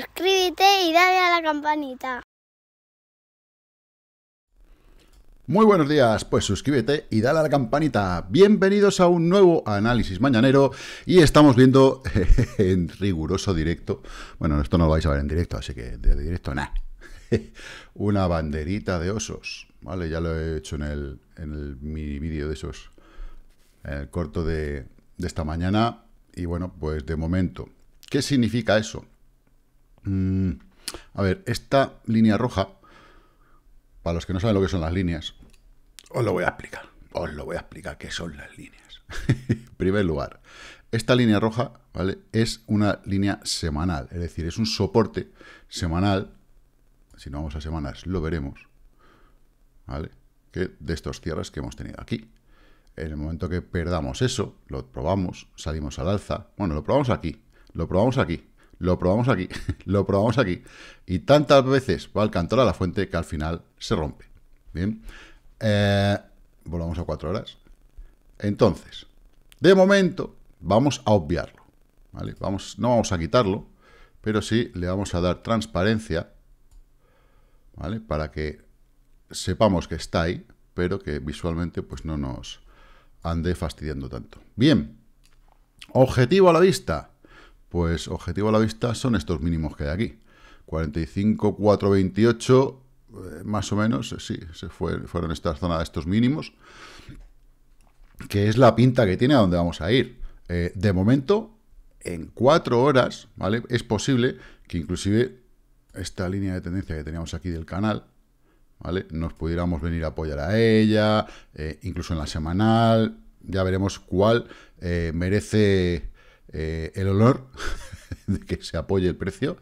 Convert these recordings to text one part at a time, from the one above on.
suscríbete y dale a la campanita. Muy buenos días, pues suscríbete y dale a la campanita. Bienvenidos a un nuevo análisis mañanero y estamos viendo en riguroso directo, bueno, esto no lo vais a ver en directo, así que de directo nada, una banderita de osos, ¿vale? Ya lo he hecho en el, en mi vídeo de esos, en el corto de, de esta mañana y bueno, pues de momento, ¿qué significa eso? Mm, a ver, esta línea roja, para los que no saben lo que son las líneas, os lo voy a explicar. Os lo voy a explicar qué son las líneas. en primer lugar, esta línea roja, ¿vale? Es una línea semanal, es decir, es un soporte semanal. Si no vamos a semanas, lo veremos. ¿Vale? Que de estos cierres que hemos tenido aquí. En el momento que perdamos eso, lo probamos, salimos al alza. Bueno, lo probamos aquí, lo probamos aquí, lo probamos aquí, lo probamos aquí. Y tantas veces va al cantor a la fuente que al final se rompe. Bien. Eh, volvamos a cuatro horas. Entonces, de momento, vamos a obviarlo. ¿vale? Vamos, no vamos a quitarlo, pero sí le vamos a dar transparencia ¿vale? para que sepamos que está ahí, pero que visualmente pues, no nos ande fastidiando tanto. Bien, objetivo a la vista. Pues objetivo a la vista son estos mínimos que hay aquí. 45, 4, 28, más o menos, sí, se fueron estas zonas, estos mínimos, que es la pinta que tiene a dónde vamos a ir. Eh, de momento, en cuatro horas, ¿vale? Es posible que inclusive esta línea de tendencia que teníamos aquí del canal, ¿vale? Nos pudiéramos venir a apoyar a ella, eh, incluso en la semanal, ya veremos cuál eh, merece eh, el olor de que se apoye el precio.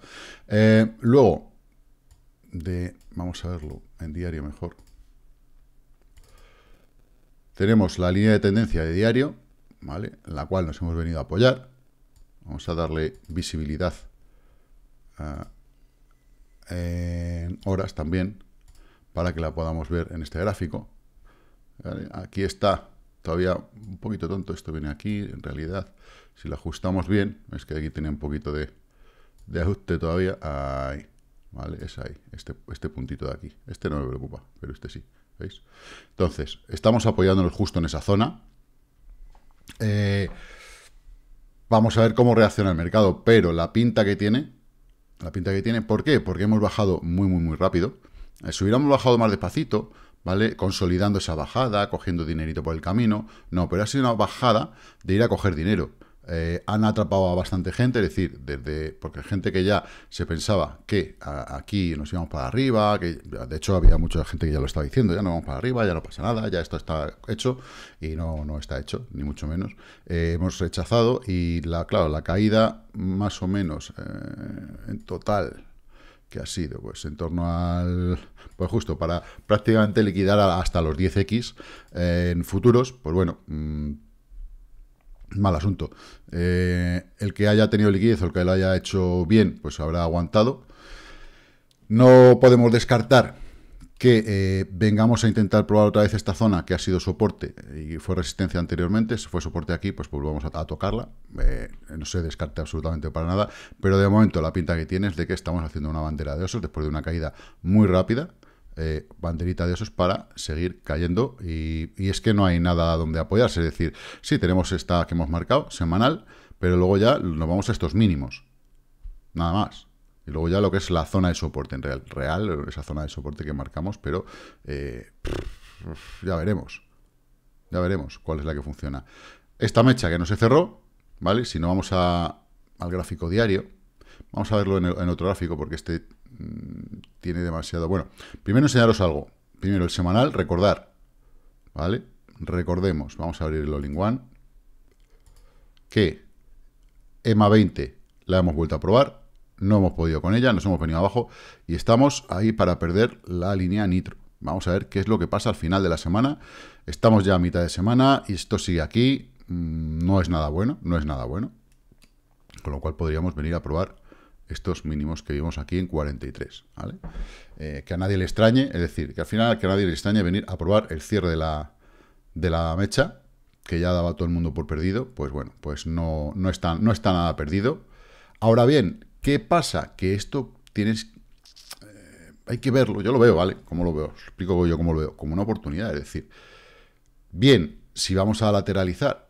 Eh, luego, de, vamos a verlo en diario mejor. Tenemos la línea de tendencia de diario, ¿vale? la cual nos hemos venido a apoyar. Vamos a darle visibilidad ah, en horas también, para que la podamos ver en este gráfico. Aquí está, todavía un poquito tonto, esto viene aquí, en realidad si lo ajustamos bien, es que aquí tenía un poquito de, ajuste todavía. Ahí, ¿vale? Es ahí, este, este, puntito de aquí. Este no me preocupa, pero este sí, ¿veis? Entonces, estamos apoyándonos justo en esa zona. Eh, vamos a ver cómo reacciona el mercado, pero la pinta que tiene, la pinta que tiene, ¿por qué? Porque hemos bajado muy, muy, muy rápido. Eh, si hubiéramos bajado más despacito, ¿vale? Consolidando esa bajada, cogiendo dinerito por el camino. No, pero ha sido una bajada de ir a coger dinero. Eh, han atrapado a bastante gente, es decir, desde porque gente que ya se pensaba que aquí nos íbamos para arriba, que de hecho había mucha gente que ya lo estaba diciendo, ya no vamos para arriba, ya no pasa nada, ya esto está hecho y no, no está hecho, ni mucho menos. Eh, hemos rechazado y, la, claro, la caída más o menos eh, en total que ha sido, pues en torno al, pues justo para prácticamente liquidar hasta los 10x en futuros, pues bueno, mm, mal asunto. Eh, el que haya tenido liquidez o el que lo haya hecho bien, pues habrá aguantado. No podemos descartar que eh, vengamos a intentar probar otra vez esta zona que ha sido soporte eh, y fue resistencia anteriormente, si fue soporte aquí, pues volvamos a, tocarla. no se descarte absolutamente para nada, pero de momento la pinta que tiene es de que estamos haciendo una bandera de osos después de una caída muy rápida, eh, banderita de esos para seguir cayendo y, es que no hay nada donde apoyarse. Es decir, sí, tenemos esta que hemos marcado, semanal, pero luego ya nos vamos a estos mínimos. Nada más. Y luego ya lo que es la zona de soporte, en real, real esa zona de soporte que marcamos, pero eh, ya veremos. Ya veremos cuál es la que funciona. Esta mecha que no se cerró, ¿vale? Si no vamos a, al gráfico diario, vamos a verlo en otro gráfico porque este Mm, tiene demasiado... Bueno, primero enseñaros algo. Primero el semanal, recordar. ¿Vale? Recordemos, vamos a abrir el All in One, que EMA 20 la hemos vuelto a probar, no hemos podido con ella, nos hemos venido abajo y estamos ahí para perder la línea nitro. Vamos a ver qué es lo que pasa al final de la semana. Estamos ya a mitad de semana y esto sigue aquí. Mm, no es nada bueno, no es nada bueno. Con lo cual podríamos venir a probar estos mínimos que vimos aquí en 43, ¿vale? Eh, que a nadie le extrañe, es decir, que al final que a nadie le extrañe venir a probar el cierre de la, de la mecha, que ya daba todo el mundo por perdido, pues bueno, pues no, está, no está nada perdido. Ahora bien, ¿qué pasa? Que esto tienes... Eh, hay que verlo, yo lo veo, ¿vale? ¿Cómo lo veo? explico yo cómo lo veo, como una oportunidad, es decir, bien, si vamos a lateralizar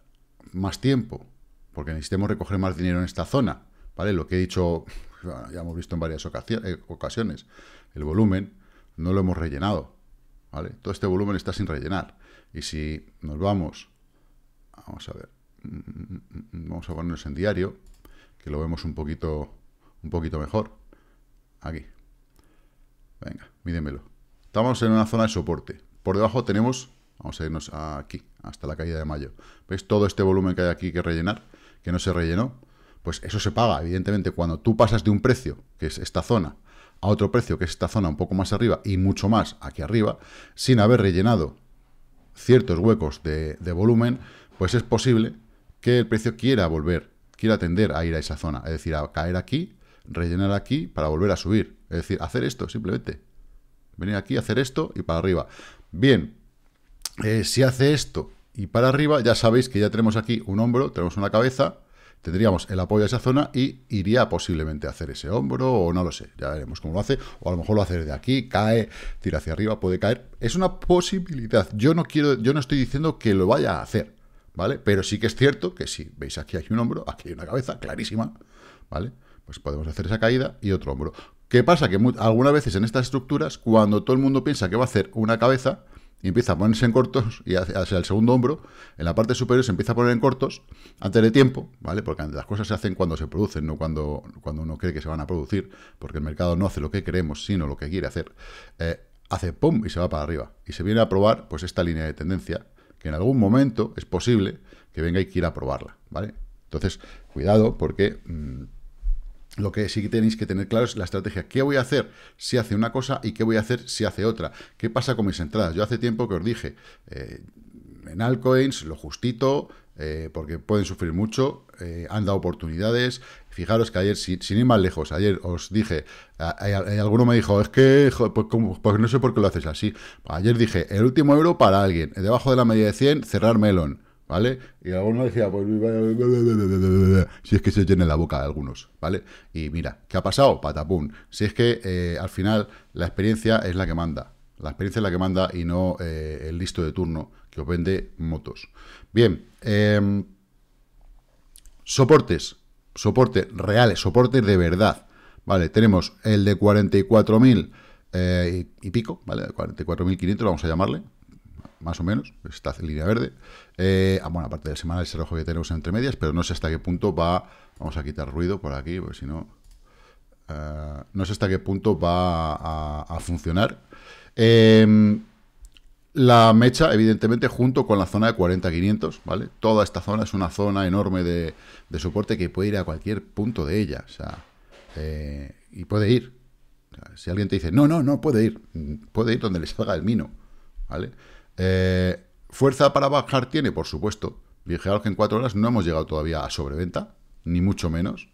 más tiempo, porque necesitemos recoger más dinero en esta zona, ¿vale? Lo que he dicho ya hemos visto en varias eh, ocasiones, el volumen no lo hemos rellenado, ¿vale? Todo este volumen está sin rellenar. Y si nos vamos, vamos a ver, mm, mm, mm, vamos a ponernos en diario, que lo vemos un poquito, un poquito mejor. Aquí. Venga, mídenmelo Estamos en una zona de soporte. Por debajo tenemos, vamos a irnos aquí, hasta la caída de mayo. Ves todo este volumen que hay aquí que rellenar? Que no se rellenó pues eso se paga, evidentemente, cuando tú pasas de un precio, que es esta zona, a otro precio, que es esta zona un poco más arriba y mucho más aquí arriba, sin haber rellenado ciertos huecos de, volumen, pues es posible que el precio quiera volver, quiera tender a ir a esa zona, es decir, a caer aquí, rellenar aquí para volver a subir, es decir, hacer esto simplemente, venir aquí, hacer esto y para arriba. Bien, eh, si hace esto y para arriba, ya sabéis que ya tenemos aquí un hombro, tenemos una cabeza, tendríamos el apoyo a esa zona y iría posiblemente a hacer ese hombro, o no lo sé, ya veremos cómo lo hace, o a lo mejor lo hace desde aquí, cae, tira hacia arriba, puede caer, es una posibilidad, yo no quiero, yo no estoy diciendo que lo vaya a hacer, ¿vale? Pero sí que es cierto que si veis aquí hay un hombro, aquí hay una cabeza clarísima, ¿vale? Pues podemos hacer esa caída y otro hombro. ¿Qué pasa? Que algunas veces en estas estructuras, cuando todo el mundo piensa que va a hacer una cabeza, y empieza a ponerse en cortos y hacia el segundo hombro, en la parte superior se empieza a poner en cortos antes de tiempo, ¿vale? Porque las cosas se hacen cuando se producen, no cuando, cuando uno cree que se van a producir, porque el mercado no hace lo que queremos, sino lo que quiere hacer. Eh, hace pum y se va para arriba. Y se viene a probar pues esta línea de tendencia, que en algún momento es posible que venga y quiera probarla, ¿vale? Entonces, cuidado porque... Mm, lo que sí que tenéis que tener claro es la estrategia. ¿Qué voy a hacer si hace una cosa y qué voy a hacer si hace otra? ¿Qué pasa con mis entradas? Yo hace tiempo que os dije, eh, en altcoins, lo justito, eh, porque pueden sufrir mucho, eh, han dado oportunidades. Fijaros que ayer, sin ir más lejos, ayer os dije, hay alguno me dijo, es que, pues pues no sé por qué lo haces así. Ayer dije, el último euro para alguien, debajo de la media de 100, cerrar melón. ¿vale? Y algunos decía, pues si es que se llena la boca de algunos, ¿vale? Y mira, ¿qué ha pasado? Patapum. Si es que eh, al final la experiencia es la que manda. La experiencia es la que manda y no eh, el listo de turno que os vende motos. Bien, em, soportes, soportes reales, soportes de verdad. Vale, tenemos el de 44.000 eh, y, y pico, ¿vale? 44.500 vamos a llamarle, más o menos, esta línea verde. Eh, ah, bueno, aparte la semana, ese rojo que tenemos entre medias, pero no sé hasta qué punto va... Vamos a quitar ruido por aquí, porque si no... Eh, no sé hasta qué punto va a, funcionar. Em, la mecha, evidentemente, junto con la zona de 40-500, ¿vale? Toda esta zona es una zona enorme de, soporte que puede ir a cualquier punto de ella, o sea, eh, y puede ir. si alguien te dice, no, no, no puede ir, mm, puede ir donde le salga el mino, ¿vale? Eh, fuerza para bajar tiene, por supuesto. algo que en cuatro horas no hemos llegado todavía a sobreventa, ni mucho menos.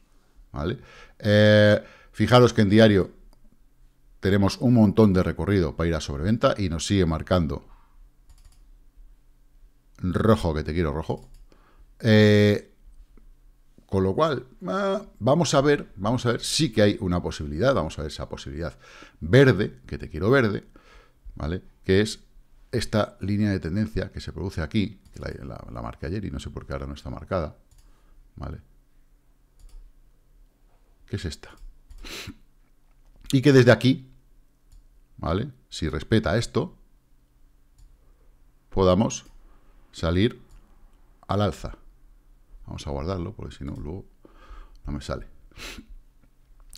¿vale? Eh, fijaros que en diario tenemos un montón de recorrido para ir a sobreventa y nos sigue marcando rojo, que te quiero rojo. Eh, con lo cual, ah, vamos a ver, vamos a ver, sí que hay una posibilidad, vamos a ver esa posibilidad verde, que te quiero verde, ¿vale? Que es esta línea de tendencia que se produce aquí, que la, marqué ayer y no sé por qué ahora no está marcada, ¿vale? qué es esta. Y que desde aquí, ¿vale? Si respeta esto, podamos salir al alza. Vamos a guardarlo, porque si no, luego no me sale.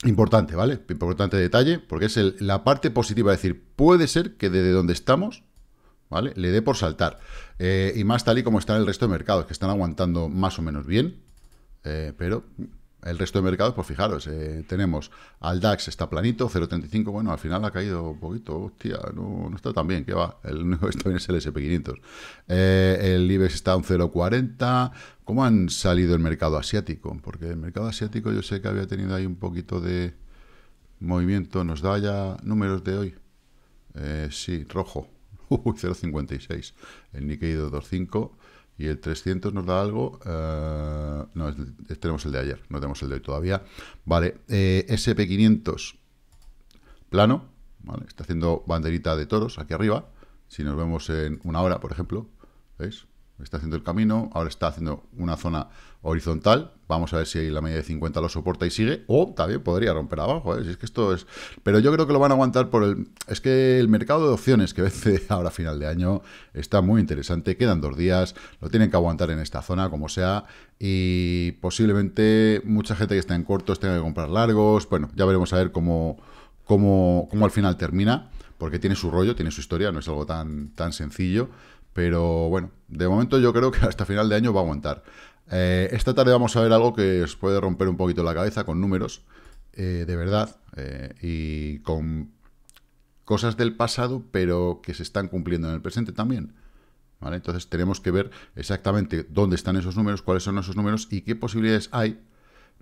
Importante, ¿vale? Importante detalle, porque es la parte positiva. Es decir, puede ser que desde donde estamos ¿vale? Le dé por saltar. Eh, y más tal y como están el resto de mercados, que están aguantando más o menos bien, eh, pero el resto de mercados, por pues fijaros, eh, tenemos al DAX está planito, 0.35, bueno, al final ha caído un poquito, hostia, no, está tan bien, qué va, el único que está bien el SP500. el IBEX está un 0.40, ¿cómo han salido el mercado asiático? Porque el mercado asiático yo sé que había tenido ahí un poquito de movimiento, nos da ya números de hoy, sí, rojo, 0,56. El Nikkei 225 y el 300 nos da algo. Eh, no, tenemos el de ayer, no tenemos el de hoy todavía. Vale, eh, SP500 plano, Está haciendo banderita de toros aquí arriba. Si nos vemos en una hora, por ejemplo, ¿veis? está haciendo el camino, ahora está haciendo una zona horizontal, vamos a ver si la media de 50 lo soporta y sigue, o también podría romper abajo, ¿eh? si es que esto es... Pero yo creo que lo van a aguantar por el... Es que el mercado de opciones que vence ahora a final de año está muy interesante, quedan dos días, lo tienen que aguantar en esta zona como sea, y posiblemente mucha gente que está en cortos tenga que comprar largos, bueno, ya veremos a ver cómo, cómo, cómo al final termina, porque tiene su rollo, tiene su historia, no es algo tan, tan sencillo, pero bueno, de momento yo creo que hasta final de año va a aguantar. Eh, esta tarde vamos a ver algo que os puede romper un poquito la cabeza con números, eh, de verdad, eh, y con cosas del pasado, pero que se están cumpliendo en el presente también. ¿Vale? Entonces tenemos que ver exactamente dónde están esos números, cuáles son esos números y qué posibilidades hay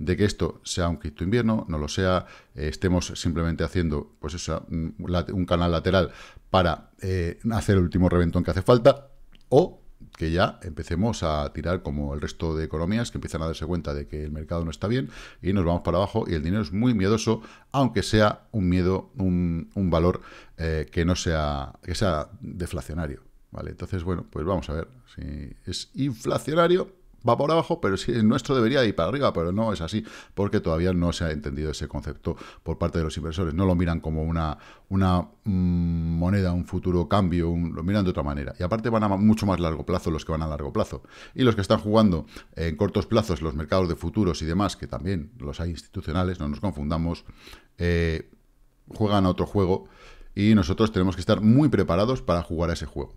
de que esto sea un cripto invierno, no lo sea, eh, estemos simplemente haciendo pues un, canal lateral para eh, hacer el último reventón que hace falta, o que ya empecemos a tirar como el resto de economías que empiezan a darse cuenta de que el mercado no está bien y nos vamos para abajo y el dinero es muy miedoso, aunque sea un miedo, un, un valor eh, que no sea, sea deflacionario. ¿vale? Entonces, bueno, pues vamos a ver si es inflacionario va por abajo, pero si el nuestro debería ir para arriba, pero no es así, porque todavía no se ha entendido ese concepto por parte de los inversores. No lo miran como una, una mm, moneda, un futuro cambio, lo miran de otra manera. Y aparte van a mucho más largo plazo los que van a largo plazo. Y los que están jugando en cortos plazos, los mercados de futuros y demás, que también los hay institucionales, no nos confundamos, eh, juegan a otro juego y nosotros tenemos que estar muy preparados para jugar a ese juego.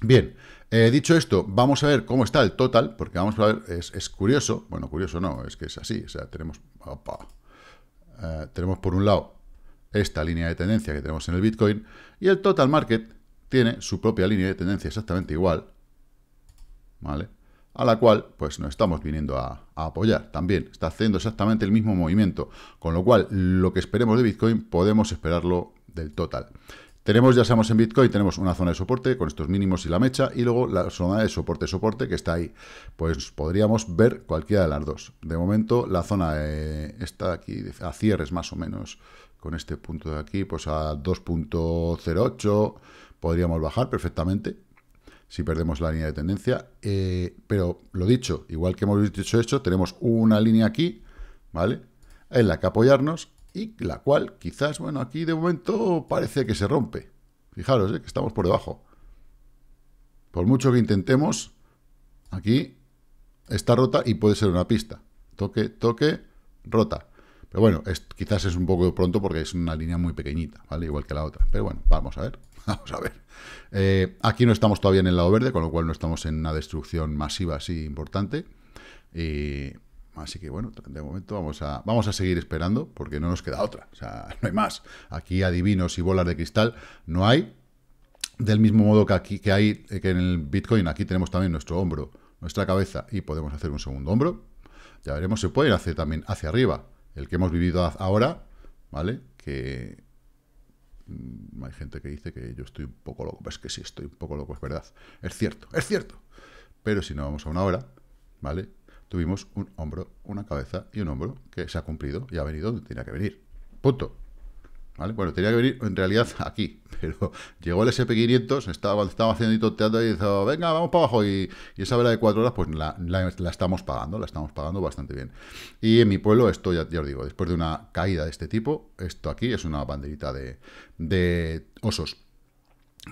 Bien, eh, dicho esto, vamos a ver cómo está el total, porque vamos a ver, es, curioso, bueno, curioso no, es que es así, o sea, tenemos, eh, tenemos por un lado esta línea de tendencia que tenemos en el Bitcoin, y el total market tiene su propia línea de tendencia exactamente igual, ¿vale? A la cual, pues, nos estamos viniendo a apoyar también, está haciendo exactamente el mismo movimiento, con lo cual, lo que esperemos de Bitcoin, podemos esperarlo del total. Tenemos, ya estamos en Bitcoin, tenemos una zona de soporte con estos mínimos y la mecha, y luego la zona de soporte-soporte que está ahí. Pues podríamos ver cualquiera de las dos. De momento, la zona eh, está aquí a cierres más o menos con este punto de aquí, pues a 2.08 podríamos bajar perfectamente si perdemos la línea de tendencia. Eh, pero lo dicho, igual que hemos dicho hecho, tenemos una línea aquí, ¿vale? En la que apoyarnos y la cual quizás, bueno, aquí de momento parece que se rompe. Fijaros, ¿eh? que estamos por debajo. Por mucho que intentemos, aquí está rota y puede ser una pista. Toque, toque, rota. Pero bueno, es, quizás es un poco pronto porque es una línea muy pequeñita, ¿vale? Igual que la otra. Pero bueno, vamos a ver. Vamos a ver. Eh, aquí no estamos todavía en el lado verde, con lo cual no estamos en una destrucción masiva así importante. Y Así que bueno, de momento vamos a, vamos a seguir esperando porque no nos queda otra. O sea, no hay más. Aquí adivinos y bolas de cristal no hay. Del mismo modo que aquí que hay eh, que en el Bitcoin, aquí tenemos también nuestro hombro, nuestra cabeza y podemos hacer un segundo hombro. Ya veremos, se puede hacer también hacia arriba. El que hemos vivido ahora, ¿vale? Que mm, hay gente que dice que yo estoy un poco loco. Pues es que sí, estoy un poco loco, es verdad. Es cierto, es cierto. Pero si no vamos a una hora, ¿vale? tuvimos un hombro, una cabeza y un hombro que se ha cumplido y ha venido donde tenía que venir. Punto. ¿Vale? Bueno, tenía que venir en realidad aquí, pero llegó el SP500, estaba, estaba haciendo y toteando y dijo, venga, vamos para abajo. Y, esa vela de cuatro horas, pues la, estamos pagando, la estamos pagando bastante bien. Y en mi pueblo, esto ya, os digo, después de una caída de este tipo, esto aquí es una banderita de, de osos.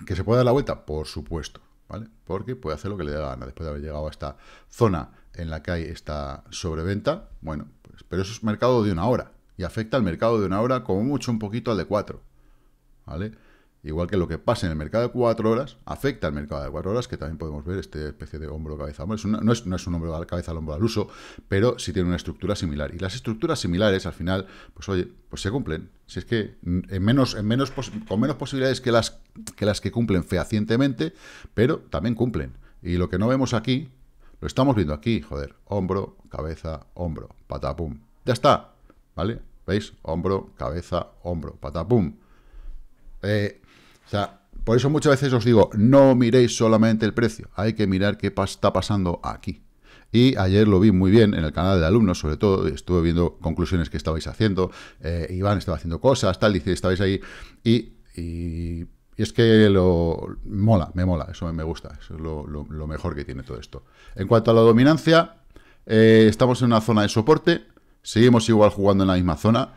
¿Que se puede dar la vuelta? Por supuesto, ¿vale? Porque puede hacer lo que le dé la gana después de haber llegado a esta zona en la que hay esta sobreventa, bueno, pues, pero eso es mercado de una hora y afecta al mercado de una hora como mucho un poquito al de cuatro, ¿vale? Igual que lo que pasa en el mercado de cuatro horas afecta al mercado de cuatro horas, que también podemos ver este especie de hombro-cabeza. hombro es no, es, no es un hombro-cabeza al hombro al uso, pero sí tiene una estructura similar. Y las estructuras similares, al final, pues oye, pues se cumplen. Si es que en menos, en menos con menos posibilidades que las, que las que cumplen fehacientemente, pero también cumplen. Y lo que no vemos aquí, estamos viendo aquí, joder. Hombro, cabeza, hombro, patapum. Ya está, ¿vale? ¿Veis? Hombro, cabeza, hombro, patapum. Eh, o sea, por eso muchas veces os digo, no miréis solamente el precio. Hay que mirar qué está pasando aquí. Y ayer lo vi muy bien en el canal de alumnos, sobre todo, estuve viendo conclusiones que estabais haciendo, eh, Iván estaba haciendo cosas, tal, dice, estabais ahí, y, y y es que lo mola, me mola, eso me gusta, eso es lo, mejor que tiene todo esto. En cuanto a la dominancia, eh, estamos en una zona de soporte, seguimos igual jugando en la misma zona.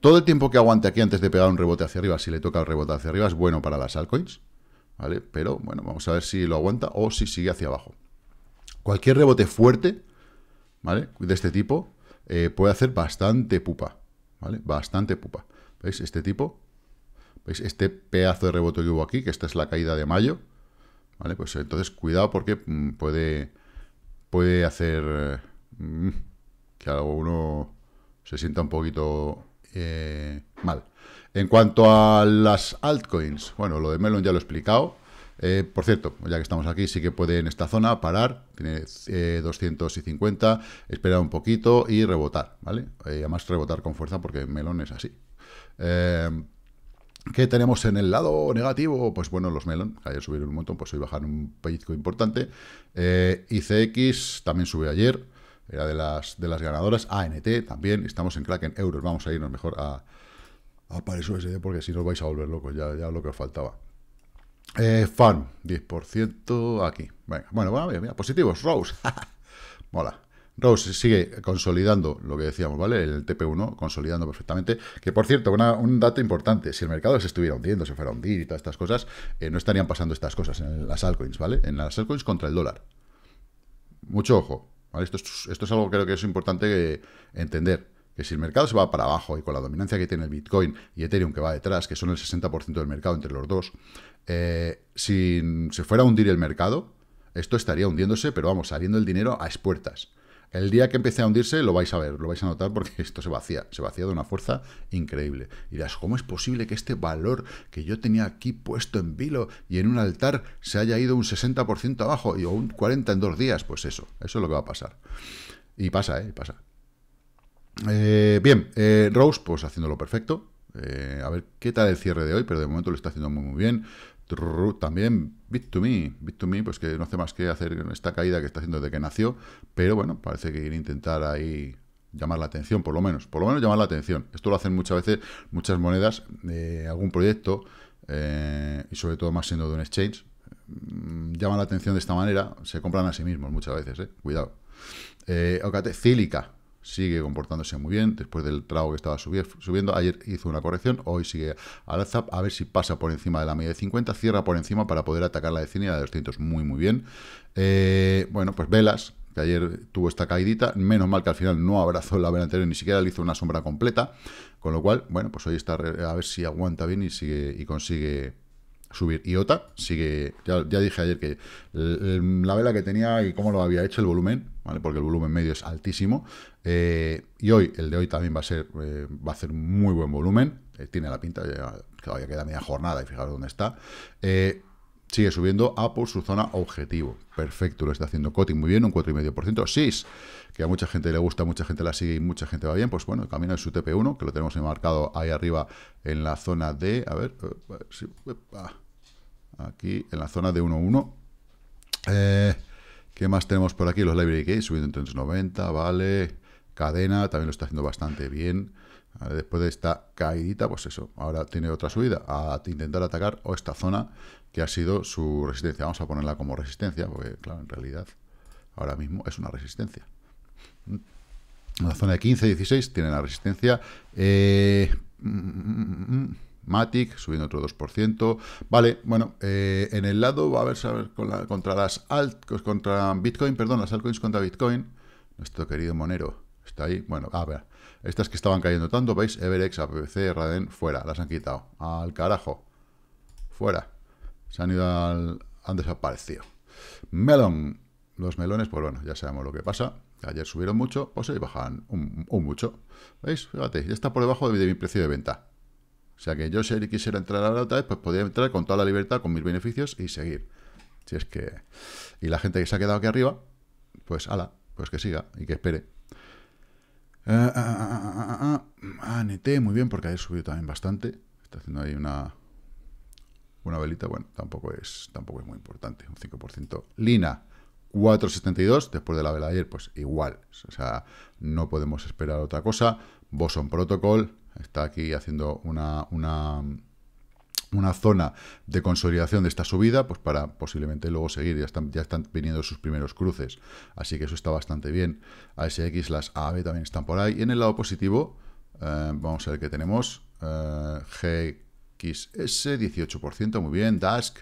Todo el tiempo que aguante aquí antes de pegar un rebote hacia arriba, si le toca el rebote hacia arriba, es bueno para las altcoins, ¿vale? Pero bueno, vamos a ver si lo aguanta o si sigue hacia abajo. Cualquier rebote fuerte, ¿vale? De este tipo, eh, puede hacer bastante pupa, ¿vale? Bastante pupa. ¿Veis? Este tipo ¿Veis? Este pedazo de rebote que hubo aquí, que esta es la caída de mayo. ¿Vale? Pues entonces cuidado porque mm, puede, puede hacer mm, que alguno se sienta un poquito eh, mal. En cuanto a las altcoins, bueno, lo de Melon ya lo he explicado. Eh, por cierto, ya que estamos aquí, sí que puede en esta zona parar, tiene 250, eh, esperar un poquito y rebotar, ¿vale? además rebotar con fuerza porque Melon es así. ¿Qué tenemos en el lado negativo? Pues bueno, los Melon, ayer subieron un montón, pues hoy bajan un pellizco importante. Eh, ICX también subió ayer, era de las, de las ganadoras. ANT también, estamos en Kraken euros, vamos a irnos mejor a, a Paris USD porque si no vais a volver locos, ya, ya lo que os faltaba. Eh, FAN, 10% aquí. bueno, bueno, mira positivos, Rose. Mola. Rose sigue consolidando lo que decíamos, ¿vale? El TP1 consolidando perfectamente. Que por cierto, un dato importante, si el mercado se estuviera hundiendo, se fuera a hundir y todas estas cosas, eh, no estarían pasando estas cosas en las altcoins, ¿vale? En las altcoins contra el dólar. Mucho ojo, ¿vale? Esto es, algo que creo que es importante eh, entender que si el mercado se va para abajo y con la dominancia que tiene el Bitcoin y Ethereum que va detrás, que son el 60% del mercado entre los dos, eh, si se fuera a hundir el mercado, esto estaría hundiéndose, pero vamos, saliendo el dinero a expuertas. El día que empecé a hundirse lo vais a ver, lo vais a notar porque esto se vacía, se vacía de una fuerza increíble. Y dirás, ¿cómo es posible que este valor que yo tenía aquí puesto en vilo y en un altar se haya ido un 60% abajo y o un 40% en dos días? Pues eso, eso es lo que va a pasar. Y pasa, ¿eh? Pasa. Eh, bien, eh, Rose, pues haciéndolo perfecto. Eh, a ver qué tal el cierre de hoy, pero de momento lo está haciendo muy, muy bien. También bit to me bit me pues que no hace más que hacer esta caída que está haciendo desde que nació, pero bueno, parece que quiere intentar ahí llamar la atención, por lo menos, por lo menos llamar la atención. Esto lo hacen muchas veces, muchas monedas, de algún proyecto, eh, y sobre todo más siendo de un exchange, mm, llaman la atención de esta manera, se compran a sí mismos muchas veces, eh, cuidado. Eh, Cílica, sigue comportándose muy bien, después del trago que estaba subiendo, ayer hizo una corrección, hoy sigue al alza, a ver si pasa por encima de la media de 50, cierra por encima para poder atacar la de de 200 muy muy bien. Eh, bueno, pues velas, que ayer tuvo esta caidita, menos mal que al final no abrazó la vela anterior, ni siquiera le hizo una sombra completa, con lo cual, bueno, pues hoy está, a ver si aguanta bien y, sigue, y consigue subir. IOTA sigue, ya, ya dije ayer que la vela que tenía y cómo lo había hecho el volumen, ¿vale? Porque el volumen medio es altísimo. Eh, y hoy, el de hoy también va a ser, eh, va a ser muy buen volumen. Eh, tiene la pinta, ya, todavía queda media jornada y fijaros dónde está. Sigue subiendo a por su zona objetivo. Perfecto, lo está haciendo Coti muy bien, un 4,5%. SIS, que a mucha gente le gusta, mucha gente la sigue y mucha gente va bien, pues bueno, el camino es su TP1, que lo tenemos marcado ahí arriba en la zona de, a ver, eh, eh, aquí en la zona de 1,1. Eh, ¿Qué más tenemos por aquí? Los library Gates, subiendo en 90, vale. Cadena también lo está haciendo bastante bien. Ah, después de esta caída pues eso, ahora tiene otra subida a intentar atacar o esta zona que ha sido su resistencia. Vamos a ponerla como resistencia, porque claro, en realidad ahora mismo es una resistencia. Mm. la zona de 15, 16 tiene la resistencia. Eh, mm, mm, Matic subiendo otro 2%. Vale, bueno, eh, en el lado va a haber contra las altcoins contra Bitcoin, perdón, las altcoins contra Bitcoin. Nuestro querido Monero Está ahí. Bueno, a ver. Estas que estaban cayendo tanto, veis, Everex, APC, Raden, fuera. Las han quitado. Al carajo. Fuera. Se han ido al... Han desaparecido. Melon. Los melones, pues bueno, ya sabemos lo que pasa. Ayer subieron mucho, pues hoy bajan un, mucho. ¿Veis? Fíjate, ya está por debajo de, mi precio de venta. O sea que yo si quisiera entrar a la otra vez, pues podría entrar con toda la libertad, con mis beneficios y seguir. Si es que... Y la gente que se ha quedado aquí arriba, pues ala, pues que siga y que espere. Ah, ah, ah, ah muy bien, porque ayer subido también bastante. Está haciendo ahí una, una velita, bueno, tampoco es, tampoco es muy importante, un 5%. Lina, 4,72, después de la vela de ayer, pues igual, o sea, no podemos esperar otra cosa. Boson Protocol está aquí haciendo una, una una zona de consolidación de esta subida, pues para posiblemente luego seguir, ya están, ya están viniendo sus primeros cruces, así que eso está bastante bien. ASX, las AAB también están por ahí. Y en el lado positivo, eh, vamos a ver qué tenemos, eh, GXS, 18%, muy bien, DASK,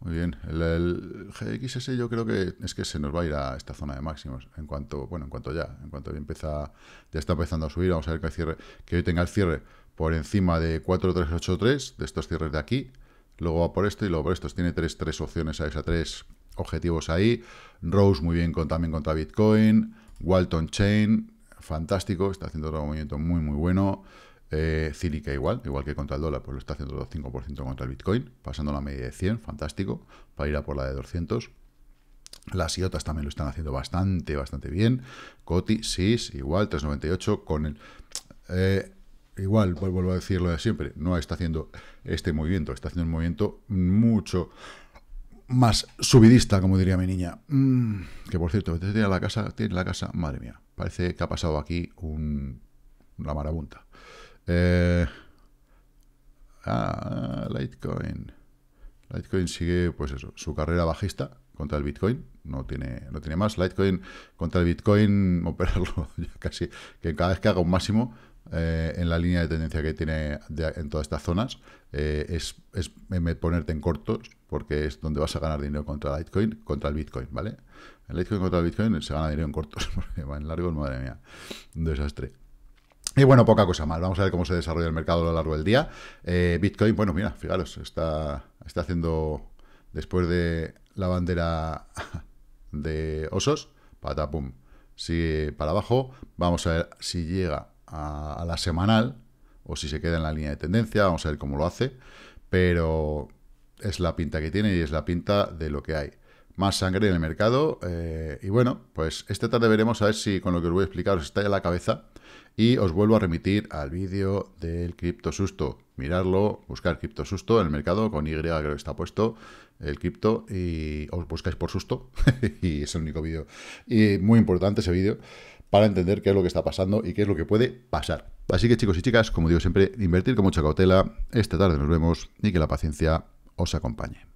muy bien, el, GXS yo creo que es que se nos va a ir a esta zona de máximos, en cuanto, bueno, en cuanto ya, en cuanto ya empieza, ya está empezando a subir, vamos a ver que, cierre, que hoy tenga el cierre por encima de 4383, de estos cierres de aquí, luego va por esto y luego por estos. Tiene tres, opciones a esa, tres objetivos ahí. Rose muy bien con, también contra Bitcoin. Walton Chain, fantástico, está haciendo otro movimiento muy, muy bueno. Eh, igual, igual que contra el dólar, pues lo está haciendo el 5% contra el Bitcoin, pasando la media de 100, fantástico, para ir a por la de 200. Las IOTAS también lo están haciendo bastante, bastante bien. COTI, SIS, igual, 3,98. Con el, eh, igual, vuelvo a decirlo de siempre, no está haciendo este movimiento, está haciendo un movimiento mucho más subidista, como diría mi niña. Mm, que por cierto, tiene la casa, tiene la casa, madre mía, parece que ha pasado aquí una marabunta. Eh, ah, Litecoin. Litecoin sigue, pues eso, su carrera bajista contra el Bitcoin. No tiene, no tiene más. Litecoin contra el Bitcoin, operarlo casi, que cada vez que haga un máximo eh, en la línea de tendencia que tiene en todas estas zonas eh, es, ponerte en cortos, porque es donde vas a ganar dinero contra Litecoin, contra el Bitcoin, ¿vale? El Litecoin contra el Bitcoin se gana dinero en cortos, porque va en largos, madre mía, un desastre. Y bueno, poca cosa más. Vamos a ver cómo se desarrolla el mercado a lo largo del día. Eh, Bitcoin, bueno, mira, fijaros, está, está haciendo, después de la bandera de osos, patapum, sigue para abajo. Vamos a ver si llega a, la semanal, o si se queda en la línea de tendencia, vamos a ver cómo lo hace, pero es la pinta que tiene y es la pinta de lo que hay. Más sangre en el mercado eh, y bueno, pues esta tarde veremos a ver si con lo que os voy a explicar os está en la cabeza y os vuelvo a remitir al vídeo del cripto susto. Mirarlo, buscar cripto susto en el mercado con Y creo que está puesto el cripto y os buscáis por susto y es el único vídeo y muy importante ese vídeo para entender qué es lo que está pasando y qué es lo que puede pasar. Así que chicos y chicas, como digo siempre, invertir con mucha cautela. Esta tarde nos vemos y que la paciencia os acompañe.